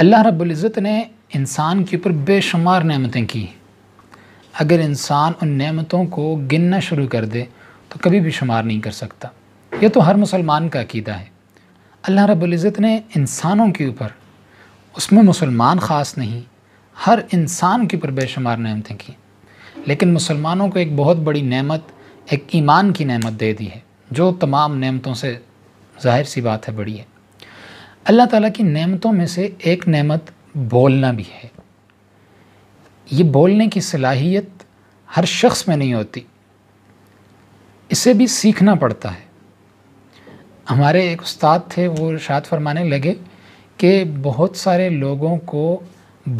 अल्लाह रब्ज़त ने इंसान के ऊपर बेशुमार नेमतें की अगर इंसान उन नेमतों को गिनना शुरू कर दे तो कभी भी शुमार नहीं कर सकता यह तो हर मुसलमान का अकीदा है अल्लाह रब्ज़त ने इंसानों के ऊपर उसमें मुसलमान ख़ास नहीं हर इंसान के ऊपर बेशुमार नेमतें की लेकिन मुसलमानों को एक बहुत बड़ी नेमत एक ईमान की नेमत दे दी है जो तमाम नेमतों से ज़ाहिर सी बात है बड़ी है अल्लाह ताला की नेमतों में से एक नेमत बोलना भी है ये बोलने की सलाहियत हर शख्स में नहीं होती इसे भी सीखना पड़ता है हमारे एक उस्ताद थे वो शायद फरमाने लगे कि बहुत सारे लोगों को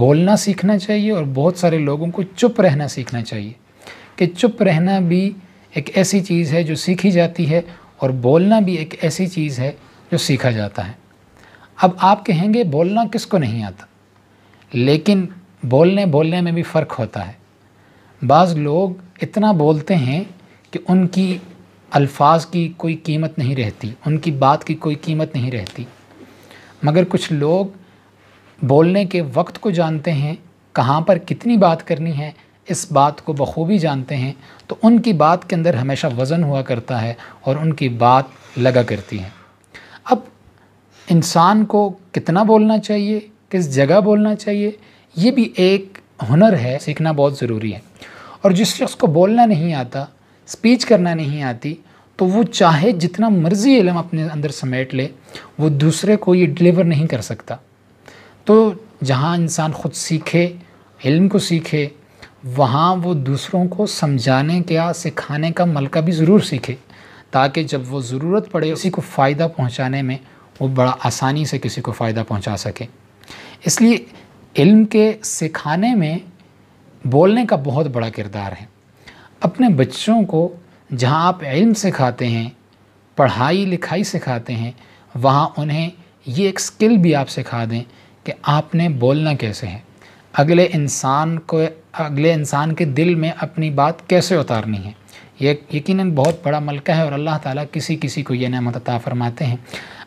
बोलना सीखना चाहिए और बहुत सारे लोगों को चुप रहना सीखना चाहिए कि चुप रहना भी एक ऐसी चीज़ है जो सीखी जाती है और बोलना भी एक ऐसी चीज़ है जो सीखा जाता है अब आप कहेंगे बोलना किसको नहीं आता लेकिन बोलने बोलने में भी फ़र्क होता है बाज़ लोग इतना बोलते हैं कि उनकी अल्फाज की कोई कीमत नहीं रहती उनकी बात की कोई कीमत नहीं रहती मगर कुछ लोग बोलने के वक्त को जानते हैं कहाँ पर कितनी बात करनी है इस बात को बखूबी जानते हैं तो उनकी बात के अंदर हमेशा वज़न हुआ करता है और उनकी बात लगा करती है अब इंसान को कितना बोलना चाहिए किस जगह बोलना चाहिए ये भी एक हुनर है सीखना बहुत ज़रूरी है और जिस शख्स को बोलना नहीं आता स्पीच करना नहीं आती तो वो चाहे जितना मर्ज़ी इलम अपने अंदर समेट ले वो दूसरे को ये डिलीवर नहीं कर सकता तो जहाँ इंसान ख़ुद सीखे इल्म को सीखे वहाँ वो दूसरों को समझाने का सिखाने का मलका भी ज़रूर सीखे ताकि जब वो ज़रूरत पड़े उसी को फ़ायदा पहुँचाने में वो बड़ा आसानी से किसी को फ़ायदा पहुंचा सके इसलिए इल्म के सिखाने में बोलने का बहुत बड़ा किरदार है अपने बच्चों को जहाँ आप इल्म सिखाते हैं पढ़ाई लिखाई सिखाते हैं वहाँ उन्हें ये एक स्किल भी आप सिखा दें कि आपने बोलना कैसे है अगले इंसान को अगले इंसान के दिल में अपनी बात कैसे उतारनी है ये यकीनन बहुत बड़ा मलका है और अल्लाह ताला किसी किसी को ये नमत अता फ़रमाते हैं